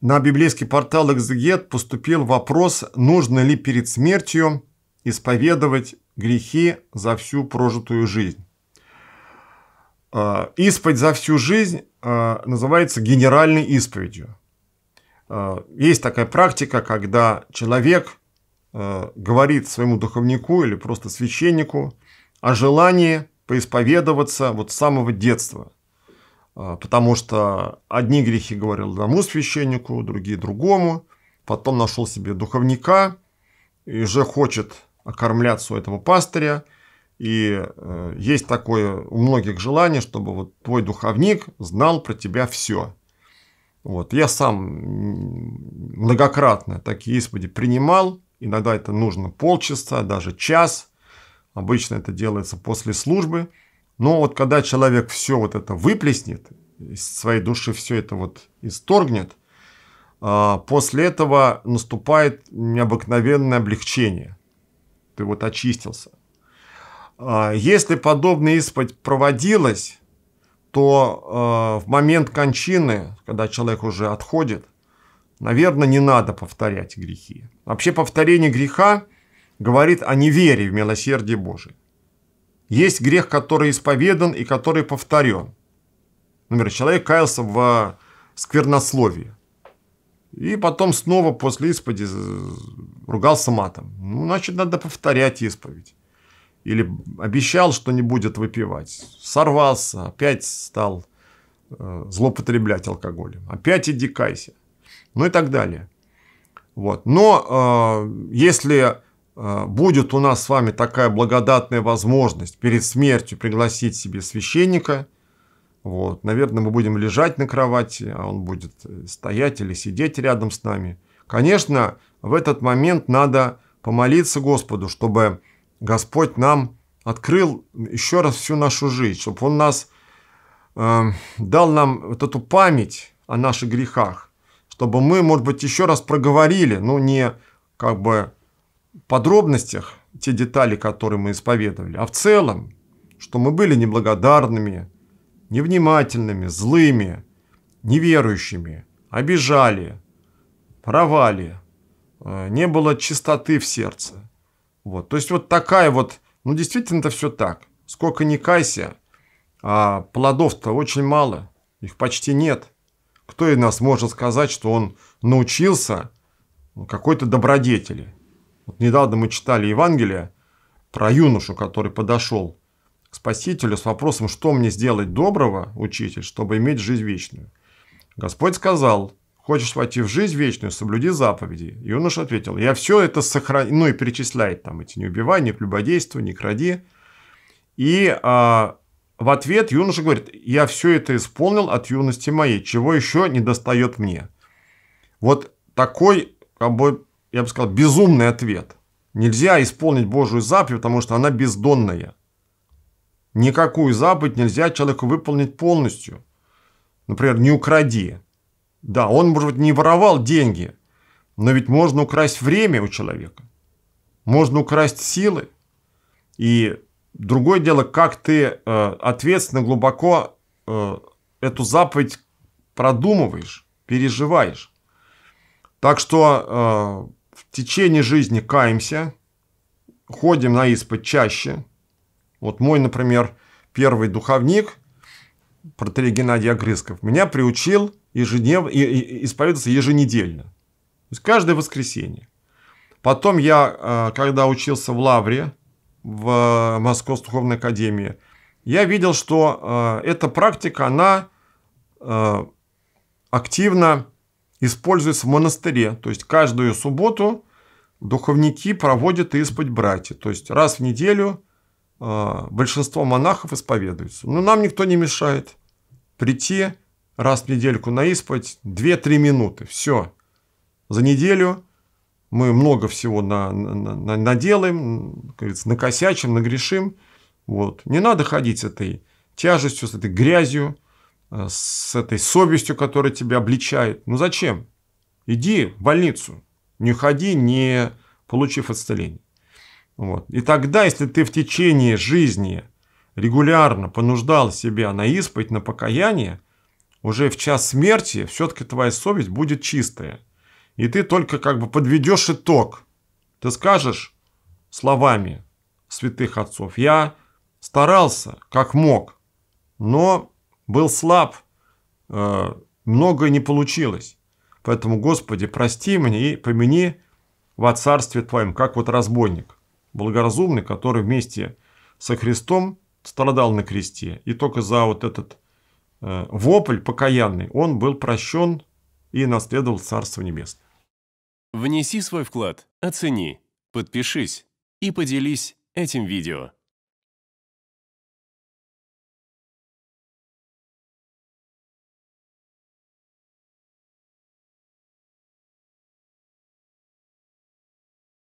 На библейский портал Exeget поступил вопрос, нужно ли перед смертью исповедовать грехи за всю прожитую жизнь. А, исповедь за всю жизнь а, называется генеральной исповедью. А, есть такая практика, когда человек говорит своему духовнику или просто священнику о желании поисповедоваться вот с самого детства – а, потому что одни грехи говорил одному священнику, другие другому, потом нашел себе духовника и уже хочет окормляться у этого пастыря. И э, есть такое у многих желание, чтобы вот твой духовник знал про тебя все. Вот. Я сам многократно такие исповеди принимал. Иногда это нужно полчаса, даже час. Обычно это делается после службы. Но вот когда человек все вот это выплеснет, из своей души все это вот исторгнет, а, после этого наступает необыкновенное облегчение. Ты вот очистился. А, если подобная исповедь проводилась, то а, в момент кончины, когда человек уже отходит, наверное, не надо повторять грехи. Вообще повторение греха говорит о неверии в милосердие Божие. Есть грех, который исповедан и который повторен. Например, человек каялся в сквернословии. И потом снова после исповеди ругался матом. Ну, значит, надо повторять исповедь. Или обещал, что не будет выпивать. Сорвался, опять стал э, злоупотреблять алкоголем. Опять иди кайся. Ну и так далее. Вот. Но э, если Э, будет у нас с вами такая благодатная возможность перед смертью пригласить себе священника. Вот. Наверное, мы будем лежать на кровати, а он будет э, стоять или сидеть рядом с нами. Конечно, в этот момент надо помолиться Господу, чтобы Господь нам открыл еще раз всю нашу жизнь, чтобы Он нас э, дал нам вот эту память о наших грехах, чтобы мы, может быть, еще раз проговорили, ну не как бы подробностях те детали, которые мы исповедовали, а в целом, что мы были неблагодарными, невнимательными, злыми, неверующими, обижали, провали, э, не было чистоты в сердце. Вот. То есть вот такая вот, ну действительно это все так. Сколько ни кайся, а плодов-то очень мало, их почти нет. Кто из нас может сказать, что он научился какой-то добродетели? Вот недавно мы читали Евангелие про юношу, который подошел к Спасителю с вопросом, что мне сделать доброго, учитель, чтобы иметь жизнь вечную. Господь сказал, хочешь войти в жизнь вечную, соблюди заповеди. Юноша ответил, я все это сохраню, ну и перечисляет там эти не убивай, не прелюбодействуй, не кради. И а, в ответ юноша говорит, я все это исполнил от юности моей, чего еще не достает мне. Вот такой как бы, я бы сказал, безумный ответ. Нельзя исполнить Божью заповедь, потому что она бездонная. Никакую заповедь нельзя человеку выполнить полностью. Например, не укради. Да, он, может быть, не воровал деньги, но ведь можно украсть время у человека. Можно украсть силы. И другое дело, как ты э, ответственно, глубоко э, эту заповедь продумываешь, переживаешь. Так что э, в течение жизни каемся, ходим на исповедь чаще. Вот мой, например, первый духовник, протерей Геннадий Огрызков меня приучил ежеднев... исповедоваться еженедельно. То есть каждое воскресенье. Потом я, э, когда учился в Лавре, в Московской духовной академии, я видел, что э, эта практика, она э, активно используется в монастыре. То есть, каждую субботу духовники проводят исповедь братья. То есть, раз в неделю а, большинство монахов исповедуются. Но нам никто не мешает прийти раз в недельку на исповедь 2-3 минуты. Все. За неделю мы много всего на, на, на, наделаем, как говорится, накосячим, нагрешим. Вот. Не надо ходить с этой тяжестью, с этой грязью. Э, с этой совестью, которая тебя обличает. Ну зачем? Иди в больницу, не ходи, не получив исцеление. Вот. И тогда, если ты в течение жизни регулярно понуждал себя на исповедь, на покаяние, уже в час смерти все-таки твоя совесть будет чистая. И ты только как бы подведешь итог. Ты скажешь словами святых отцов, я старался как мог, но был слаб, э, многое не получилось. Поэтому, Господи, прости меня и помяни во царстве Твоем, как вот разбойник, благоразумный, который вместе со Христом страдал на кресте. И только за вот этот э, вопль покаянный он был прощен и наследовал Царство Небесное. Внеси свой вклад, оцени, подпишись и поделись этим видео.